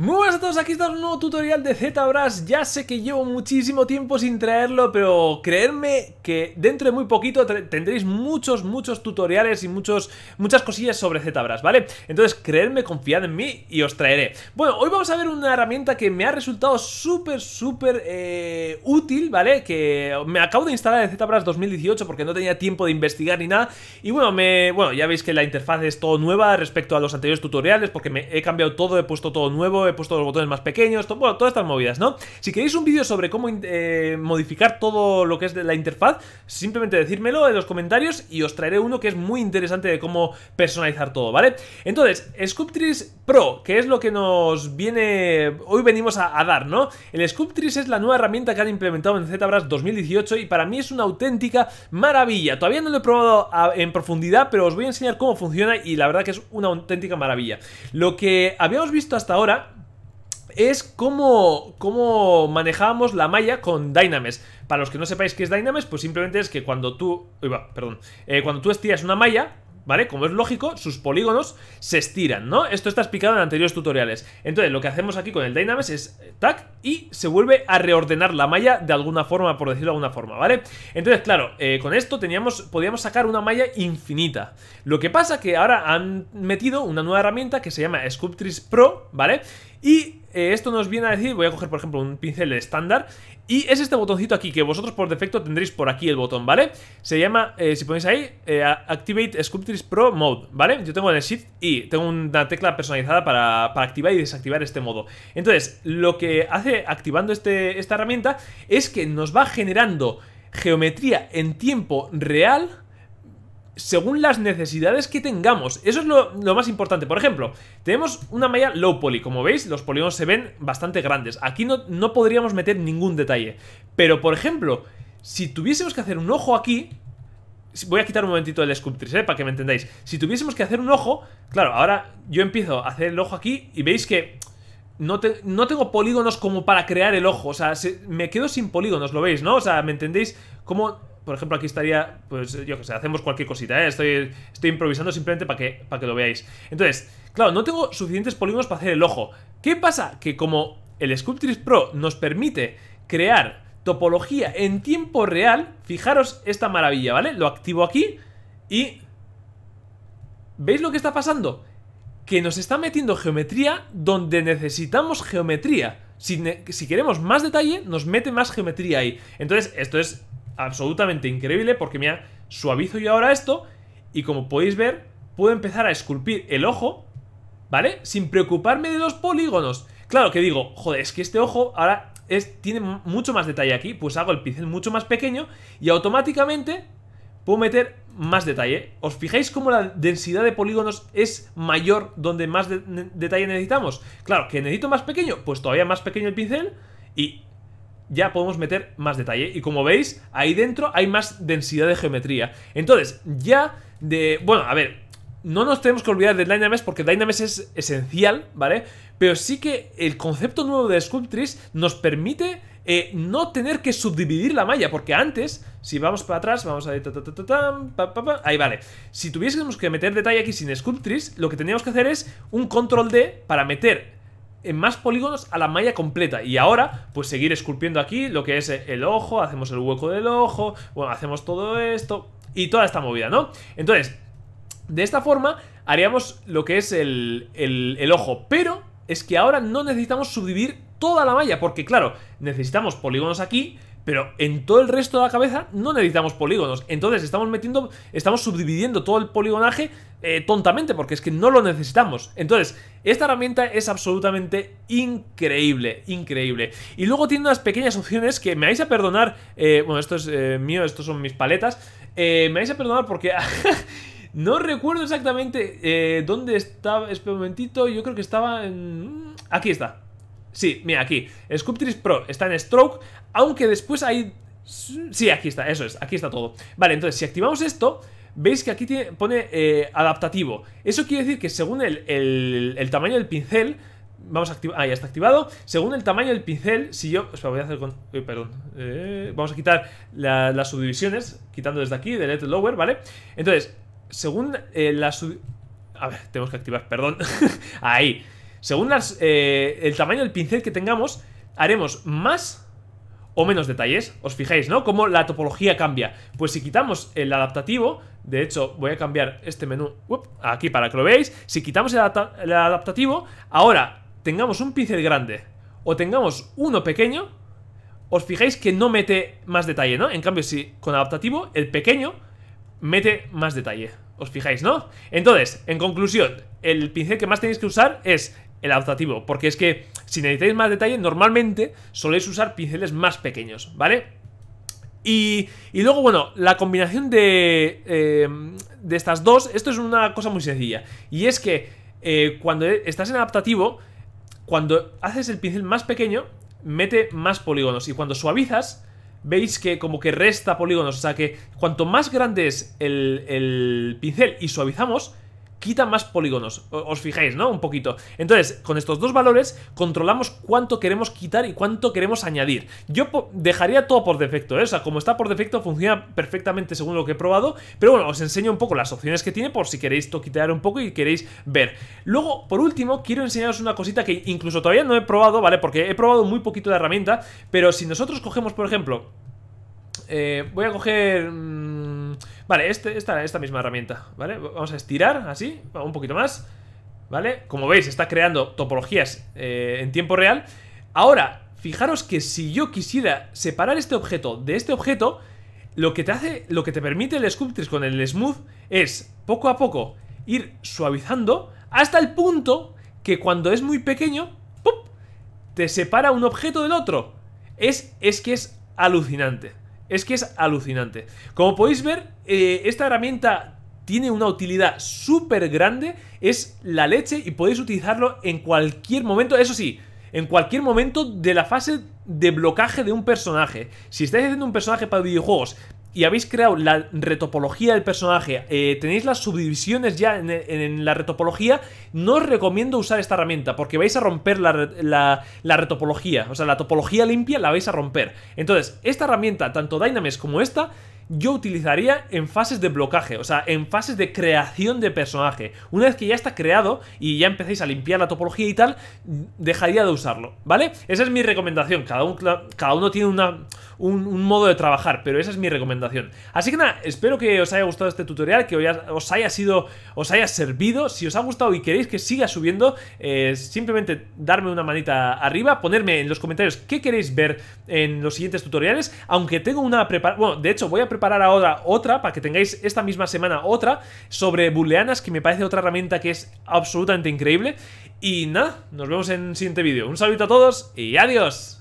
Muy buenas a todos, aquí está un nuevo tutorial de ZBrush Ya sé que llevo muchísimo tiempo sin traerlo Pero creedme que dentro de muy poquito tendréis muchos, muchos tutoriales Y muchos, muchas cosillas sobre ZBrush, ¿vale? Entonces creedme, confiad en mí y os traeré Bueno, hoy vamos a ver una herramienta que me ha resultado súper, súper eh, útil, ¿vale? Que me acabo de instalar en ZBrush 2018 Porque no tenía tiempo de investigar ni nada Y bueno, me, bueno ya veis que la interfaz es todo nueva respecto a los anteriores tutoriales Porque me he cambiado todo, he puesto todo nuevo he puesto los botones más pequeños, bueno, todas estas movidas, ¿no? Si queréis un vídeo sobre cómo eh, modificar todo lo que es la interfaz, simplemente decírmelo en los comentarios y os traeré uno que es muy interesante de cómo personalizar todo, ¿vale? Entonces, Sculptris Pro, que es lo que nos viene, hoy venimos a, dar, ¿no? El Sculptris es la nueva herramienta que han implementado en ZBrush 2018 y para mí es una auténtica maravilla. Todavía no lo he probado en profundidad, pero os voy a enseñar cómo funciona y la verdad que es una auténtica maravilla. Lo que habíamos visto hasta ahora es como cómo manejábamos la malla con Dynames. Para los que no sepáis qué es Dynames, pues simplemente es que cuando tú... perdón. Eh, cuando tú estiras una malla, ¿vale? Como es lógico, sus polígonos se estiran, ¿no? Esto está explicado en anteriores tutoriales. Entonces, lo que hacemos aquí con el Dynames es eh, tac y se vuelve a reordenar la malla de alguna forma, por decirlo de alguna forma, ¿vale? Entonces, claro, eh, con esto teníamos, podíamos sacar una malla infinita. Lo que pasa que ahora han metido una nueva herramienta que se llama Sculptris Pro, ¿vale? Y eh, esto nos viene a decir, voy a coger por ejemplo un pincel estándar y es este botoncito aquí que vosotros por defecto tendréis por aquí el botón, ¿vale? Se llama, eh, si ponéis ahí, eh, Activate Sculptures Pro Mode, ¿vale? Yo tengo el Shift y tengo una tecla personalizada para, activar y desactivar este modo. Entonces, lo que hace activando este, esta herramienta es que nos va generando geometría en tiempo real según las necesidades que tengamos. Eso es lo, más importante. Por ejemplo, tenemos una malla low poly. Como veis, los polígonos se ven bastante grandes. Aquí no, podríamos meter ningún detalle. Pero, por ejemplo, si tuviésemos que hacer un ojo aquí... Voy a quitar un momentito el Sculptris, ¿eh? para que me entendáis. Si tuviésemos que hacer un ojo... Claro, ahora yo empiezo a hacer el ojo aquí y veis que... No, no, tengo polígonos como para crear el ojo. O sea, me quedo sin polígonos, ¿lo veis, no? O sea, ¿me entendéis? Como por ejemplo, aquí estaría, pues yo que sé, hacemos cualquier cosita, ¿eh? estoy, estoy improvisando simplemente para que, para que lo veáis. Entonces, claro, no tengo suficientes polígonos para hacer el ojo. ¿Qué pasa? Que como el Sculptris Pro nos permite crear topología en tiempo real, fijaros esta maravilla, ¿vale? Lo activo aquí y... ¿Veis lo que está pasando? Que nos está metiendo geometría donde necesitamos geometría. si, queremos más detalle, nos mete más geometría ahí. Entonces, esto es absolutamente increíble porque me suavizo yo ahora esto y como podéis ver, puedo empezar a esculpir el ojo, ¿vale? Sin preocuparme de los polígonos. Claro que digo, joder, es que este ojo ahora es, tiene mucho más detalle aquí, pues hago el pincel mucho más pequeño y automáticamente puedo meter más detalle. ¿Os fijáis cómo la densidad de polígonos es mayor donde más detalle necesitamos? Claro, que necesito más pequeño, pues todavía más pequeño el pincel y ya podemos meter más detalle. Y como veis, ahí dentro hay más densidad de geometría. Entonces, ya de... Bueno, a ver, no nos tenemos que olvidar del Dynamics porque Dynamics es esencial, ¿vale? Pero sí que el concepto nuevo de Sculptris nos permite eh, no tener que subdividir la malla, porque antes, si vamos para atrás, vamos a... ahí vale. Si tuviésemos que meter detalle aquí sin Sculptris, lo que teníamos que hacer es un control D para meter en más polígonos a la malla completa y ahora pues seguir esculpiendo aquí lo que es el ojo, hacemos el hueco del ojo, bueno, hacemos todo esto y toda esta movida, ¿no? Entonces, de esta forma haríamos lo que es el, el ojo, pero es que ahora no necesitamos subdividir toda la malla porque claro, necesitamos polígonos aquí pero en todo el resto de la cabeza no necesitamos polígonos. Entonces estamos metiendo, estamos subdividiendo todo el poligonaje eh, tontamente porque es que no lo necesitamos. Entonces, esta herramienta es absolutamente increíble, increíble. Y luego tiene unas pequeñas opciones que me vais a perdonar. Eh, bueno, esto es eh, mío, estos son mis paletas. me vais a perdonar porque... no recuerdo exactamente dónde estaba. Espera un momentito. Yo creo que estaba en... Mm, aquí está. Sí, mira, aquí. Sculptris Pro está en Stroke, aunque después hay... Sí, aquí está, eso es, aquí está todo. Vale, entonces, si activamos esto, veis que aquí pone eh, adaptativo. Eso quiere decir que según el, tamaño del pincel... Vamos a activar... Ah, ya está activado. Según el tamaño del pincel, si yo... Espera, voy a hacer con... Eh, perdón. vamos a quitar las subdivisiones, quitando desde aquí, delete lower, ¿vale? Entonces, según eh, las... A ver, tenemos que activar, perdón. Ahí. Según eh, el tamaño del pincel que tengamos, haremos más o menos detalles. Os fijáis, ¿no? Cómo la topología cambia. Pues si quitamos el adaptativo, de hecho voy a cambiar este menú aquí para que lo veáis. Si quitamos el adaptativo, ahora tengamos un pincel grande o tengamos uno pequeño, os fijáis que no mete más detalle, ¿no? En cambio, si con adaptativo, el pequeño mete más detalle. Os fijáis, ¿no? Entonces, en conclusión, el pincel que más tenéis que usar es el adaptativo, porque es que si necesitáis más detalle, normalmente soléis usar pinceles más pequeños, ¿vale? Y, luego, bueno, la combinación de, em, de estas dos, esto es una cosa muy sencilla, y es que eh, cuando estás en adaptativo, cuando haces el pincel más pequeño, mete más polígonos, y cuando suavizas, veis que como que resta polígonos, o sea que cuanto más grande es el, el pincel y suavizamos, quita más polígonos. Os fijáis, ¿no? Un poquito. Entonces, con estos dos valores controlamos cuánto queremos quitar y cuánto queremos añadir. Yo dejaría todo por defecto, ¿eh? O sea, como está por defecto funciona perfectamente según lo que he probado. Pero bueno, os enseño un poco las opciones que tiene por si queréis toquitear un poco y queréis ver. Luego, por último, quiero enseñaros una cosita que incluso todavía no he probado, ¿vale? Porque he probado muy poquito la herramienta. Pero si nosotros cogemos, por ejemplo... Eh, voy a coger... Mm, Vale, este, esta, esta misma herramienta, ¿vale? Vamos a estirar así, un poquito más, ¿vale? Como veis, está creando topologías eh, en tiempo real. Ahora, fijaros que si yo quisiera separar este objeto de este objeto, lo que te hace, lo que te permite el Sculptris con el Smooth es, poco a poco, ir suavizando hasta el punto que cuando es muy pequeño, ¡pum! te separa un objeto del otro. Es, es que es alucinante. Es que es alucinante. Como podéis ver, eh, esta herramienta tiene una utilidad súper grande, es la leche y podéis utilizarlo en cualquier momento, eso sí, en cualquier momento de la fase de blocaje de un personaje. Si estáis haciendo un personaje para videojuegos y habéis creado la retopología del personaje, eh, tenéis las subdivisiones ya en, la retopología, no os recomiendo usar esta herramienta porque vais a romper la, retopología, o sea, la topología limpia la vais a romper. Entonces, esta herramienta, tanto Dynamics como esta, yo utilizaría en fases de blocaje, o sea, en fases de creación de personaje. Una vez que ya está creado y ya empecéis a limpiar la topología y tal, dejaría de usarlo, ¿vale? Esa es mi recomendación, cada, cada uno tiene una, un, modo de trabajar, pero esa es mi recomendación. Así que nada, espero que os haya gustado este tutorial, que os haya, sido, os haya servido. Si os ha gustado y queréis que siga subiendo, eh, simplemente darme una manita arriba, ponerme en los comentarios qué queréis ver en los siguientes tutoriales, aunque tengo una preparación, Bueno, de hecho voy a preparar preparar ahora otra, para que tengáis esta misma semana otra, sobre booleanas, que me parece otra herramienta que es absolutamente increíble. Y nada, nos vemos en el siguiente vídeo. Un saludo a todos y adiós.